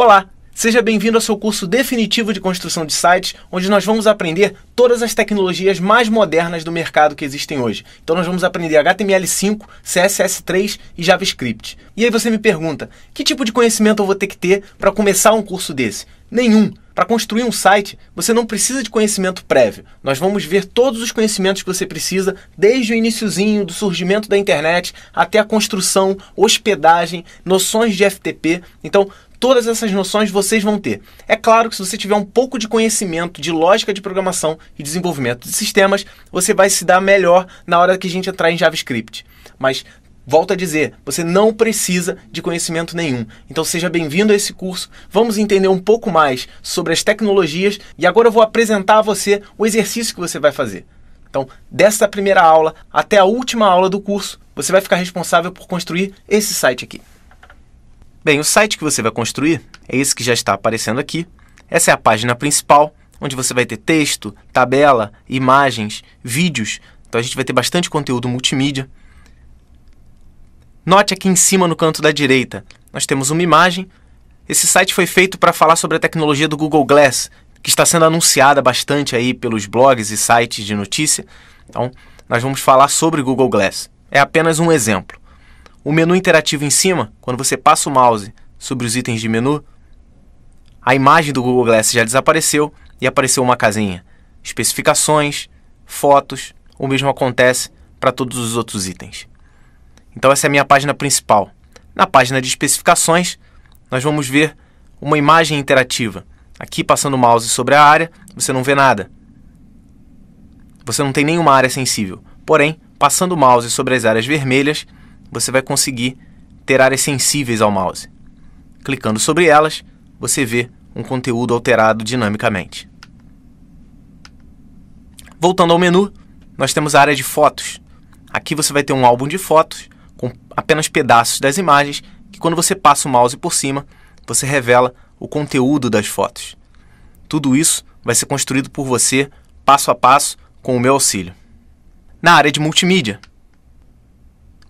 Olá, seja bem-vindo ao seu curso definitivo de construção de sites, onde nós vamos aprender todas as tecnologias mais modernas do mercado que existem hoje. Então nós vamos aprender HTML5, CSS3 e JavaScript. E aí você me pergunta, que tipo de conhecimento eu vou ter que ter para começar um curso desse? Nenhum. Para construir um site, você não precisa de conhecimento prévio. Nós vamos ver todos os conhecimentos que você precisa, desde o iníciozinho do surgimento da internet até a construção, hospedagem, noções de FTP. Então, Todas essas noções vocês vão ter. É claro que se você tiver um pouco de conhecimento de lógica de programação e desenvolvimento de sistemas, você vai se dar melhor na hora que a gente entrar em JavaScript. Mas Volto a dizer, você não precisa de conhecimento nenhum. Então seja bem-vindo a esse curso. Vamos entender um pouco mais sobre as tecnologias e agora eu vou apresentar a você o exercício que você vai fazer. Então, dessa primeira aula até a última aula do curso, você vai ficar responsável por construir esse site aqui. Bem, o site que você vai construir é esse que já está aparecendo aqui. Essa é a página principal, onde você vai ter texto, tabela, imagens, vídeos. Então a gente vai ter bastante conteúdo multimídia. Note aqui em cima no canto da direita, nós temos uma imagem. Esse site foi feito para falar sobre a tecnologia do Google Glass, que está sendo anunciada bastante aí pelos blogs e sites de notícia. Então, nós vamos falar sobre Google Glass. É apenas um exemplo o menu interativo em cima, quando você passa o mouse sobre os itens de menu, a imagem do Google Glass já desapareceu e apareceu uma casinha. Especificações, fotos, o mesmo acontece para todos os outros itens. Então essa é a minha página principal. Na página de especificações, nós vamos ver uma imagem interativa. Aqui passando o mouse sobre a área, você não vê nada. Você não tem nenhuma área sensível. Porém, passando o mouse sobre as áreas vermelhas, você vai conseguir ter áreas sensíveis ao mouse. Clicando sobre elas, você vê um conteúdo alterado dinamicamente. Voltando ao menu, nós temos a área de fotos. Aqui você vai ter um álbum de fotos com apenas pedaços das imagens que quando você passa o mouse por cima, você revela o conteúdo das fotos. Tudo isso vai ser construído por você, passo a passo, com o meu auxílio. Na área de multimídia,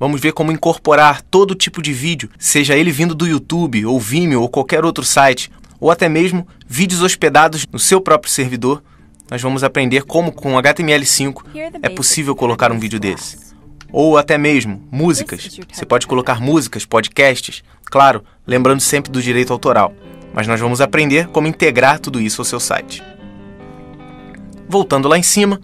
Vamos ver como incorporar todo tipo de vídeo, seja ele vindo do YouTube, ou Vimeo, ou qualquer outro site, ou até mesmo vídeos hospedados no seu próprio servidor. Nós vamos aprender como com HTML5 é possível colocar um vídeo desse. Ou até mesmo músicas. Você pode colocar músicas, podcasts, claro, lembrando sempre do direito autoral. Mas nós vamos aprender como integrar tudo isso ao seu site. Voltando lá em cima,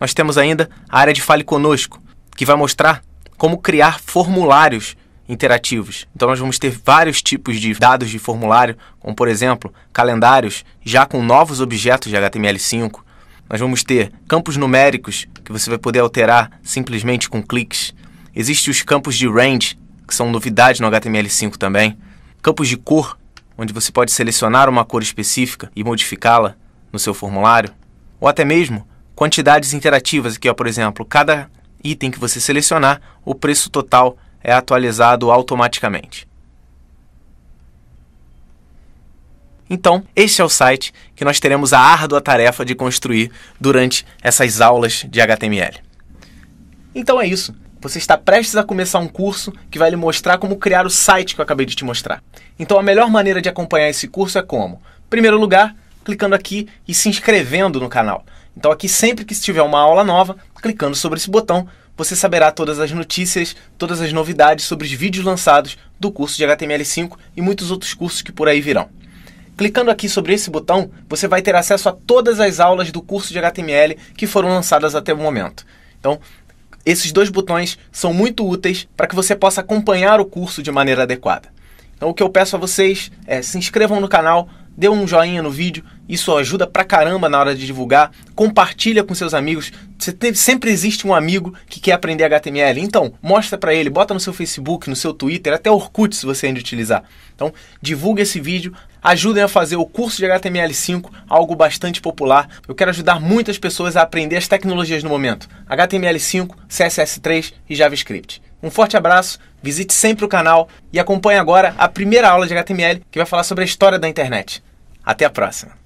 nós temos ainda a área de Fale Conosco, que vai mostrar como criar formulários interativos. Então nós vamos ter vários tipos de dados de formulário, como por exemplo, calendários já com novos objetos de HTML5. Nós vamos ter campos numéricos que você vai poder alterar simplesmente com cliques. Existem os campos de range, que são novidade no HTML5 também. Campos de cor, onde você pode selecionar uma cor específica e modificá-la no seu formulário. Ou até mesmo quantidades interativas aqui, ó, por exemplo, cada item que você selecionar, o preço total é atualizado automaticamente. Então, este é o site que nós teremos a árdua tarefa de construir durante essas aulas de HTML. Então é isso. Você está prestes a começar um curso que vai lhe mostrar como criar o site que eu acabei de te mostrar. Então, a melhor maneira de acompanhar esse curso é como? Em primeiro lugar, clicando aqui e se inscrevendo no canal. Então aqui sempre que estiver uma aula nova, clicando sobre esse botão, você saberá todas as notícias, todas as novidades sobre os vídeos lançados do curso de HTML5 e muitos outros cursos que por aí virão. Clicando aqui sobre esse botão, você vai ter acesso a todas as aulas do curso de HTML que foram lançadas até o momento. Então, esses dois botões são muito úteis para que você possa acompanhar o curso de maneira adequada. Então, o que eu peço a vocês é se inscrevam no canal, dê um joinha no vídeo, isso ajuda pra caramba na hora de divulgar. Compartilha com seus amigos. Você teve, sempre existe um amigo que quer aprender HTML. Então, mostra para ele, bota no seu Facebook, no seu Twitter, até Orkut se você ainda utilizar. Então, divulgue esse vídeo. Ajudem a fazer o curso de HTML5, algo bastante popular. Eu quero ajudar muitas pessoas a aprender as tecnologias no momento. HTML5, CSS3 e JavaScript. Um forte abraço, visite sempre o canal e acompanhe agora a primeira aula de HTML que vai falar sobre a história da internet. Até a próxima!